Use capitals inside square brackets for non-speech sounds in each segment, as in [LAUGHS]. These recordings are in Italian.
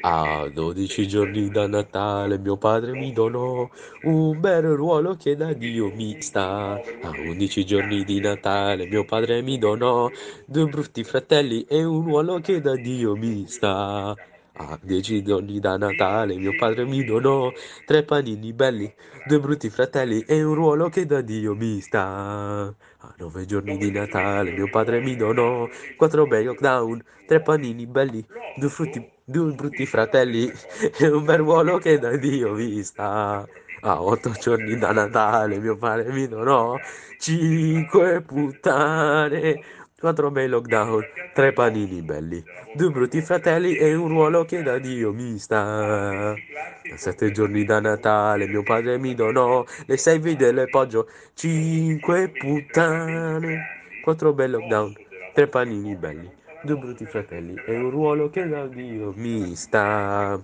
A 12 giorni da Natale mio padre mi donò un bel ruolo che da Dio mi sta. A 11 giorni di Natale mio padre mi donò due brutti fratelli e un ruolo che da Dio mi sta. A 10 giorni da Natale mio padre mi donò tre panini belli, due brutti fratelli e un ruolo che da Dio mi sta. A nove giorni di Natale mio padre mi donò quattro bei lockdown, tre panini belli, due, frutti, due brutti fratelli e [LAUGHS] un bel ruolo che da Dio vista. A ah, otto giorni da Natale, mio padre mi donò cinque puttane, quattro bei lockdown, tre panini belli, due brutti fratelli e un ruolo che da Dio mi sta. A sette giorni da Natale, mio padre mi donò le sei vide del poggio, cinque puttane, quattro bei lockdown, tre panini belli. Due brutti fratelli è un ruolo che da Dio mi sta.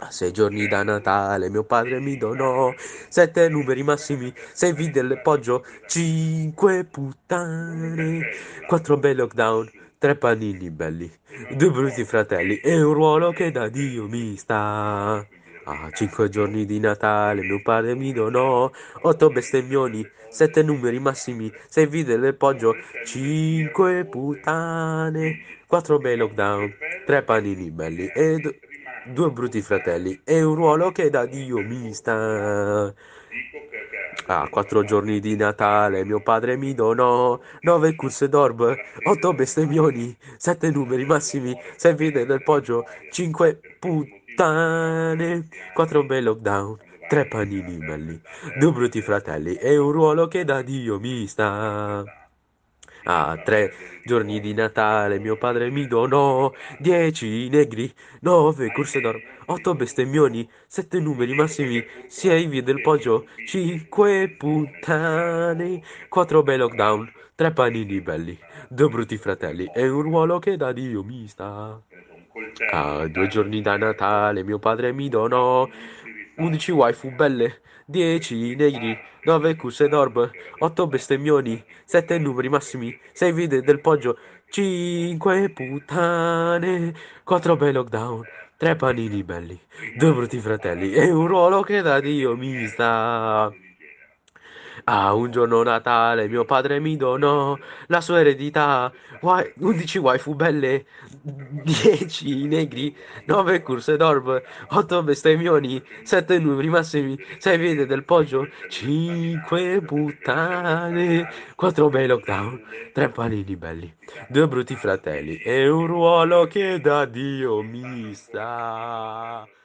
A sei giorni da Natale mio padre mi donò sette numeri massimi, sei vide poggio, cinque puttane, quattro bei lockdown, tre panini belli, due brutti fratelli e un ruolo che da Dio mi sta. A cinque giorni di Natale mio padre mi donò otto bestemmioni, sette numeri massimi, sei vide del poggio, cinque puttane, quattro bei lockdown, tre panini belli e due brutti fratelli e un ruolo che da Dio mi sta. Ah, quattro giorni di Natale mio padre mi donò nove curse d'orb, otto bestemmioni, sette numeri massimi, sei vite nel poggio, cinque puttane, quattro bei lockdown, tre panini belli, due brutti fratelli e un ruolo che da Dio mi sta. A tre giorni di Natale mio padre mi donò dieci negri, nove corse d'oro, otto bestemmioni, sette numeri massimi, sei vie del poggio, cinque puttane, quattro bei lockdown, tre panini belli, due brutti fratelli e un ruolo che da Dio mi sta. A due giorni da Natale mio padre mi donò 11 waifu belle, 10 negri, 9 cuse norm, 8 bestemmioni, 7 numeri massimi, 6 vide del poggio, 5 puttane, 4 bei lockdown, 3 panini belli, 2 brutti fratelli e un ruolo che da Dio mi sta. Ah, un giorno Natale mio padre mi donò la sua eredità. 11 waifu belle, 10 negri, 9 corse d'orb, 8 bestemmioni, 7 numeri massimi, 6 vede del poggio, 5 puttane, 4 bei lockdown, 3 panini belli, 2 brutti fratelli e un ruolo che da Dio mi sta.